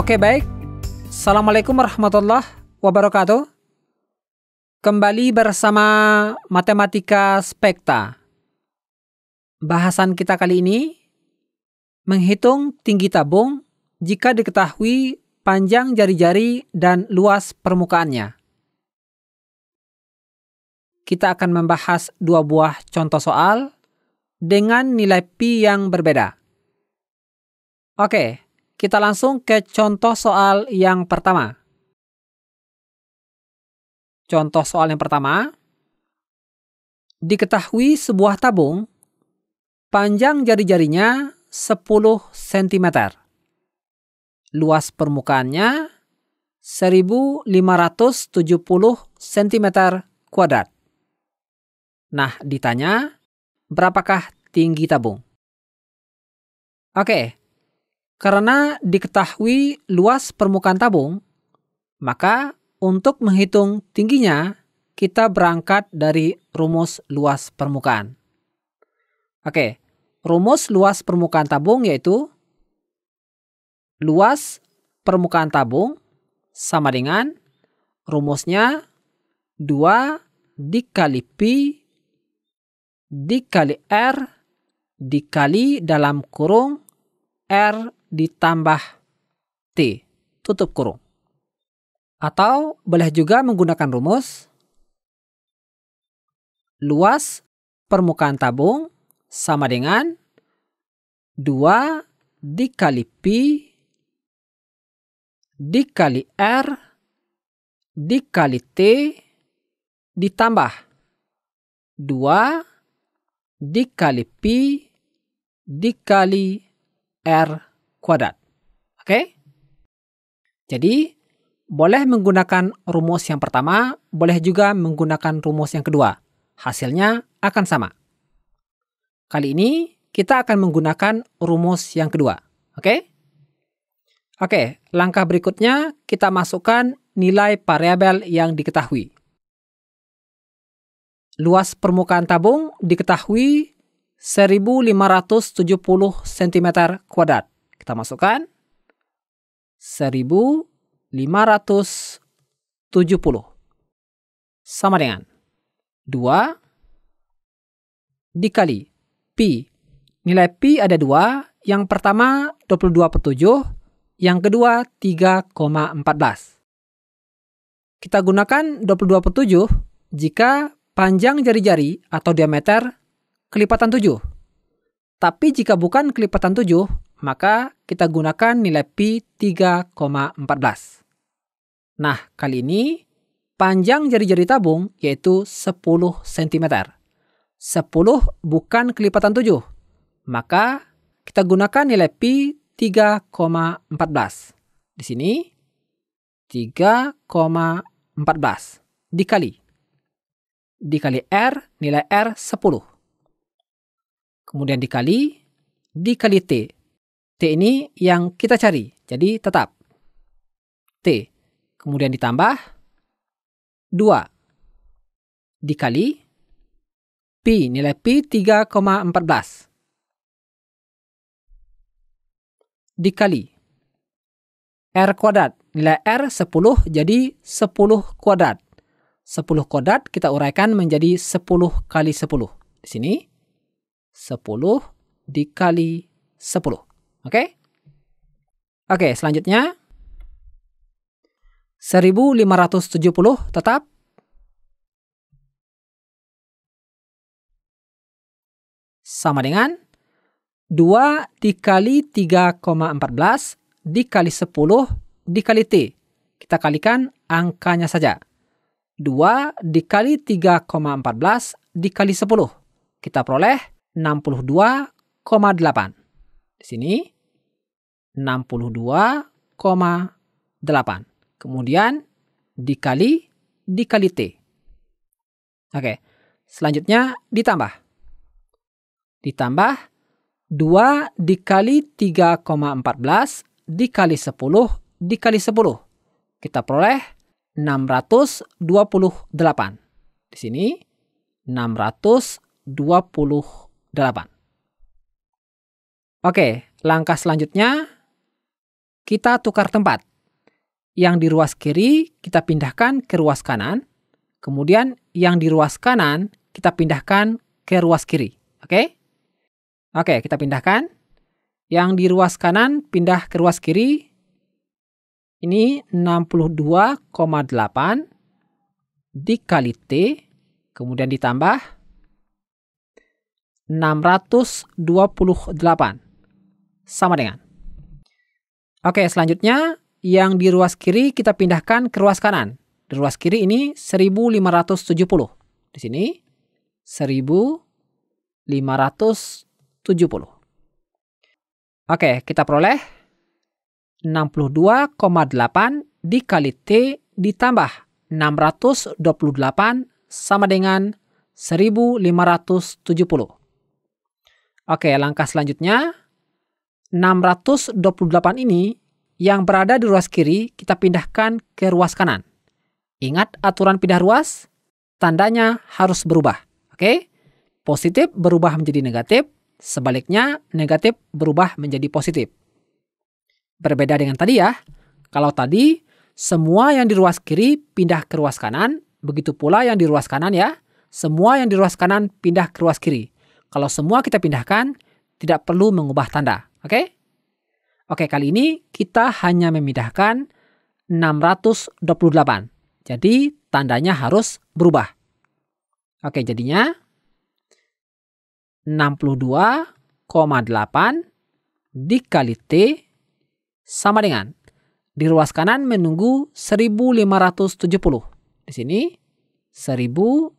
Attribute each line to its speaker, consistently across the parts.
Speaker 1: Oke baik, Assalamualaikum warahmatullahi wabarakatuh. Kembali bersama Matematika Spekta. Bahasan kita kali ini, menghitung tinggi tabung jika diketahui panjang jari-jari dan luas permukaannya. Kita akan membahas dua buah contoh soal dengan nilai pi yang berbeda. Oke, kita langsung ke contoh soal yang pertama. Contoh soal yang pertama. Diketahui sebuah tabung panjang jari-jarinya 10 cm. Luas permukaannya 1570 cm kuadrat. Nah, ditanya berapakah tinggi tabung? Oke, karena diketahui luas permukaan tabung, maka untuk menghitung tingginya, kita berangkat dari rumus luas permukaan. Oke, rumus luas permukaan tabung yaitu luas permukaan tabung sama dengan rumusnya 2 dikali pi dikali r dikali dalam kurung r ditambah T, tutup kurung. Atau boleh juga menggunakan rumus luas permukaan tabung sama dengan 2 dikali p dikali R dikali T ditambah 2 dikali p dikali R kuadrat. Oke? Jadi, boleh menggunakan rumus yang pertama, boleh juga menggunakan rumus yang kedua. Hasilnya akan sama. Kali ini kita akan menggunakan rumus yang kedua. Oke? Oke, langkah berikutnya kita masukkan nilai variabel yang diketahui. Luas permukaan tabung diketahui 1570 cm kuadrat. Kita masukkan 1570 sama dengan 2 dikali pi. Nilai pi ada 2, yang pertama 22 per 7, yang kedua 3,14. Kita gunakan 22 per 7 jika panjang jari-jari atau diameter kelipatan 7. Tapi jika bukan kelipatan 7, maka kita gunakan nilai pi 3,14. Nah, kali ini panjang jari-jari tabung yaitu 10 cm. 10 bukan kelipatan 7. Maka kita gunakan nilai pi 3,14. Di sini 3,14 dikali dikali R nilai R 10. Kemudian dikali dikali T T ini yang kita cari. Jadi tetap. T. Kemudian ditambah 2 dikali P. Nilai P 3,14. Dikali R kuadrat. Nilai R 10 jadi 10 kuadrat. 10 kuadrat kita uraikan menjadi 10 kali 10. Di sini 10 dikali 10. Oke? Okay? Oke, okay, selanjutnya 1570 tetap sama dengan 2 dikali 3,14 dikali 10 dikali T. Kita kalikan angkanya saja. 2 dikali 3,14 dikali 10. Kita peroleh 62,8. Di sini 62,8. Kemudian dikali dikali T. Oke. Selanjutnya ditambah. Ditambah 2 dikali 3,14 dikali 10 dikali 10. Kita peroleh 628. Di sini 628. Oke, langkah selanjutnya kita tukar tempat. Yang di ruas kiri kita pindahkan ke ruas kanan, kemudian yang di ruas kanan kita pindahkan ke ruas kiri. Oke? Oke, kita pindahkan. Yang di ruas kanan pindah ke ruas kiri. Ini 62,8 dikali T, kemudian ditambah 628 sama dengan. Oke, selanjutnya yang di ruas kiri kita pindahkan ke ruas kanan. Di ruas kiri ini 1570. Di sini 1570. Oke, kita peroleh 62,8 dikali T ditambah 628 sama dengan 1570. Oke, langkah selanjutnya 628 ini yang berada di ruas kiri kita pindahkan ke ruas kanan. Ingat aturan pindah ruas, tandanya harus berubah. Oke? Positif berubah menjadi negatif, sebaliknya negatif berubah menjadi positif. Berbeda dengan tadi ya. Kalau tadi semua yang di ruas kiri pindah ke ruas kanan, begitu pula yang di ruas kanan ya. Semua yang di ruas kanan pindah ke ruas kiri. Kalau semua kita pindahkan, tidak perlu mengubah tanda. Oke? Oke, kali ini kita hanya memindahkan 628. Jadi tandanya harus berubah. Oke, okay, jadinya 62,8 dikali T sama dengan di ruas kanan menunggu 1570. Di sini 1570.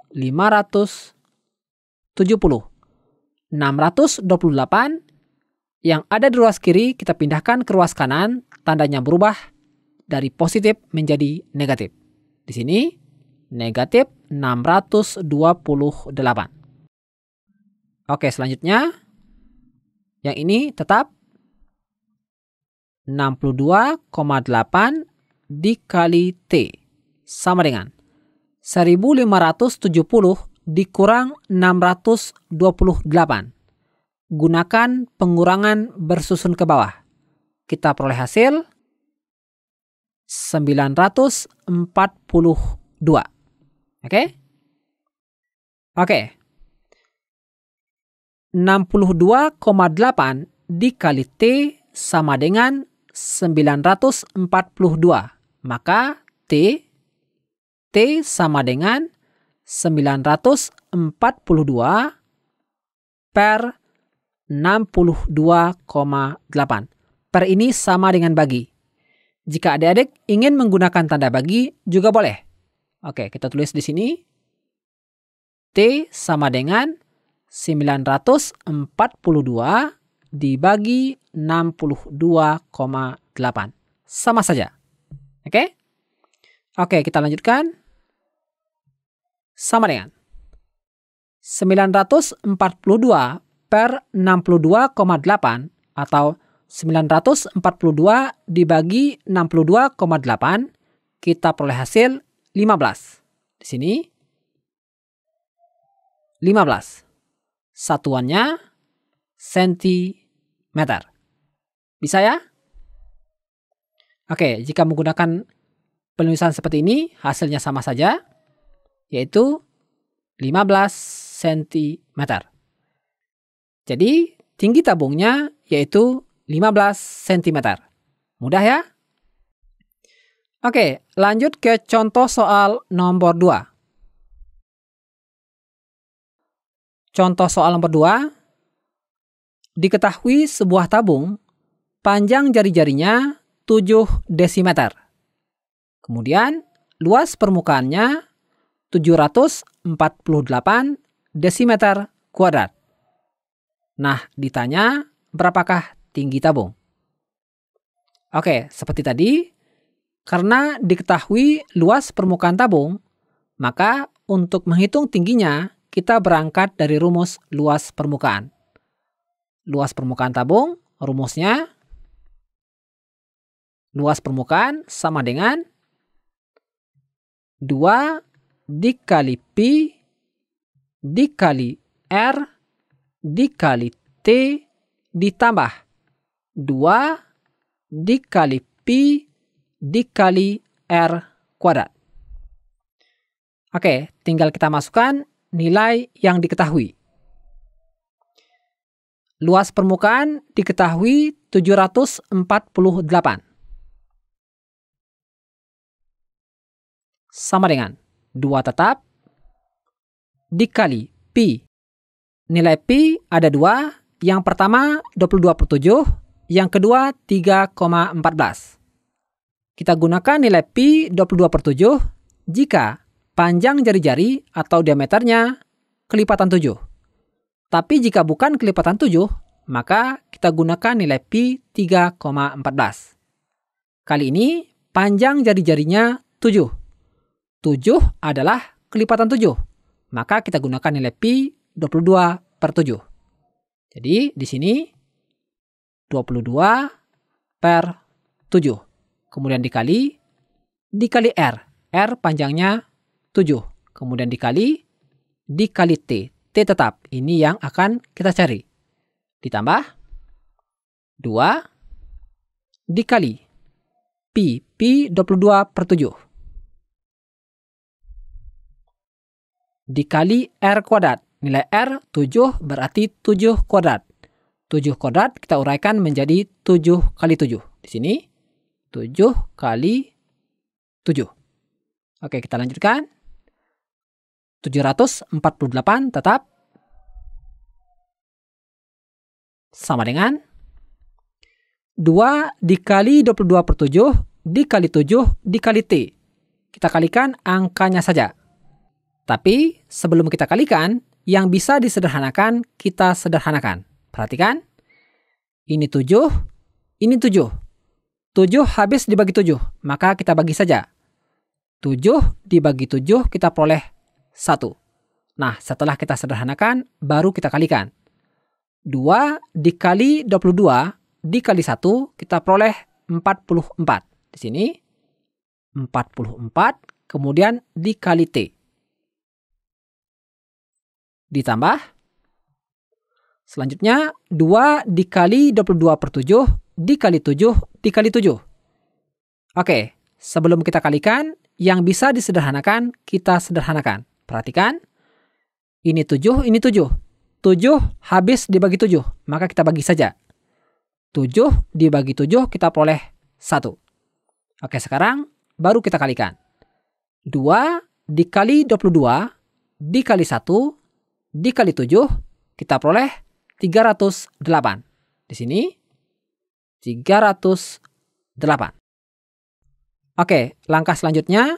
Speaker 1: 628 yang ada di ruas kiri kita pindahkan ke ruas kanan, tandanya berubah dari positif menjadi negatif. Di sini, negatif 628. Oke, selanjutnya. Yang ini tetap 62,8 dikali T. Sama dengan 1570 dikurang 628 gunakan pengurangan bersusun ke bawah. Kita peroleh hasil 942. Oke? Okay? Oke. Okay. 62,8 dikali T sama dengan 942. Maka T T sama dengan 942 per 62,8. Per ini sama dengan bagi. Jika adik-adik ingin menggunakan tanda bagi juga boleh. Oke, kita tulis di sini. T sama dengan 942 dibagi 62,8. Sama saja. Oke? Oke, kita lanjutkan. Sama dengan 942 per 62,8 atau 942 dibagi 62,8 kita peroleh hasil 15. Di sini 15. Satuannya sentimeter. Bisa ya? Oke, jika menggunakan penulisan seperti ini, hasilnya sama saja, yaitu 15 cm. Jadi tinggi tabungnya yaitu 15 cm. Mudah ya? Oke, lanjut ke contoh soal nomor 2. Contoh soal nomor 2. Diketahui sebuah tabung panjang jari-jarinya 7 desimeter. Kemudian luas permukaannya 748 desimeter kuadrat. Nah, ditanya berapakah tinggi tabung? Oke, seperti tadi, karena diketahui luas permukaan tabung, maka untuk menghitung tingginya, kita berangkat dari rumus luas permukaan. Luas permukaan tabung, rumusnya luas permukaan sama dengan 2 dikali pi dikali R dikali T ditambah 2 dikali p dikali R kuadrat. Oke, tinggal kita masukkan nilai yang diketahui. Luas permukaan diketahui 748. Sama dengan 2 tetap dikali pi nilai pi ada dua. Yang pertama 22 7, yang kedua 3,14. Kita gunakan nilai pi 22 7 jika panjang jari-jari atau diameternya kelipatan 7. Tapi jika bukan kelipatan 7, maka kita gunakan nilai pi 3,14. Kali ini panjang jari-jarinya 7. 7 adalah kelipatan 7. Maka kita gunakan nilai pi 22 per 7. Jadi di sini 22 per 7. Kemudian dikali dikali R. R panjangnya 7. Kemudian dikali dikali T. T tetap. Ini yang akan kita cari. Ditambah 2 dikali P. P 22 per 7. Dikali R kuadrat. Nilai R 7 berarti 7 kuadrat. 7 kuadrat kita uraikan menjadi 7 kali 7. Di sini 7 kali 7. Oke, kita lanjutkan. 748 tetap sama dengan 2 dikali 22 per 7 dikali 7 dikali T. Kita kalikan angkanya saja. Tapi sebelum kita kalikan, yang bisa disederhanakan, kita sederhanakan. Perhatikan. Ini 7, ini 7. 7 habis dibagi 7, maka kita bagi saja. 7 dibagi 7 kita peroleh 1. Nah, setelah kita sederhanakan, baru kita kalikan. 2 dikali 22 dikali 1 kita peroleh 44. Di sini 44 kemudian dikali T ditambah selanjutnya 2 dikali 22 per 7 dikali 7 dikali 7. Oke, sebelum kita kalikan, yang bisa disederhanakan kita sederhanakan. Perhatikan, ini 7, ini 7. 7 habis dibagi 7, maka kita bagi saja. 7 dibagi 7 kita peroleh 1. Oke, sekarang baru kita kalikan. 2 dikali 22 dikali 1 dikali 1 dikali 7 kita peroleh 308. Di sini 308. Oke, langkah selanjutnya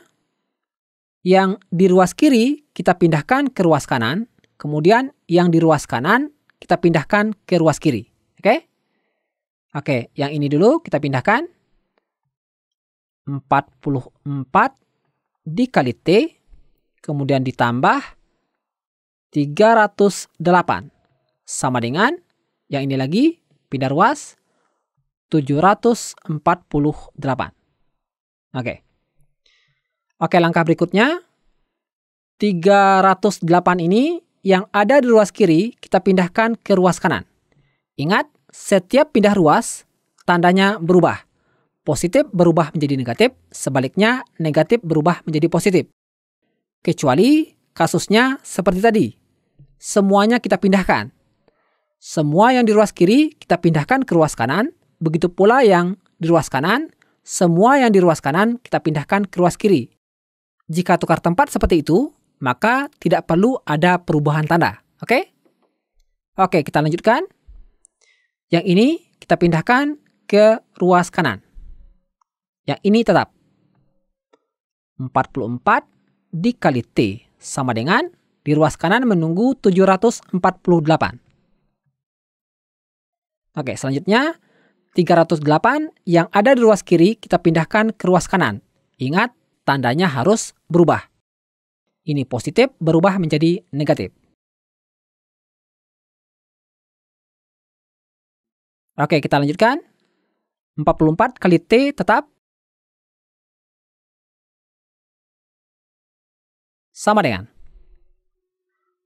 Speaker 1: yang di ruas kiri kita pindahkan ke ruas kanan, kemudian yang di ruas kanan kita pindahkan ke ruas kiri. Oke? Oke, yang ini dulu kita pindahkan. 44 dikali T, kemudian ditambah 308 sama dengan yang ini lagi pindah ruas 748. Oke. Okay. Oke, langkah berikutnya 308 ini yang ada di ruas kiri kita pindahkan ke ruas kanan. Ingat, setiap pindah ruas tandanya berubah. Positif berubah menjadi negatif, sebaliknya negatif berubah menjadi positif. Kecuali kasusnya seperti tadi, semuanya kita pindahkan. Semua yang di ruas kiri kita pindahkan ke ruas kanan, begitu pula yang di ruas kanan, semua yang di ruas kanan kita pindahkan ke ruas kiri. Jika tukar tempat seperti itu, maka tidak perlu ada perubahan tanda. Oke? Okay? Oke, kita lanjutkan. Yang ini kita pindahkan ke ruas kanan. Yang ini tetap. 44 dikali T sama dengan di ruas kanan menunggu 748. Oke, selanjutnya 308 yang ada di ruas kiri kita pindahkan ke ruas kanan. Ingat, tandanya harus berubah. Ini positif berubah menjadi negatif. Oke, kita lanjutkan. 44 kali T tetap sama dengan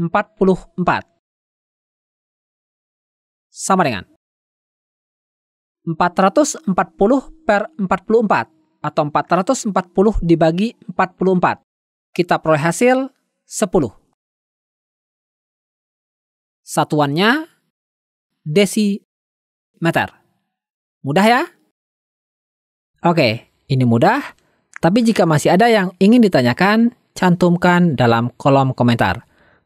Speaker 1: 44 sama dengan 440 per 44 atau 440 dibagi 44. Kita peroleh hasil 10. Satuannya desimeter. Mudah ya? Oke, ini mudah. Tapi jika masih ada yang ingin ditanyakan, cantumkan dalam kolom komentar.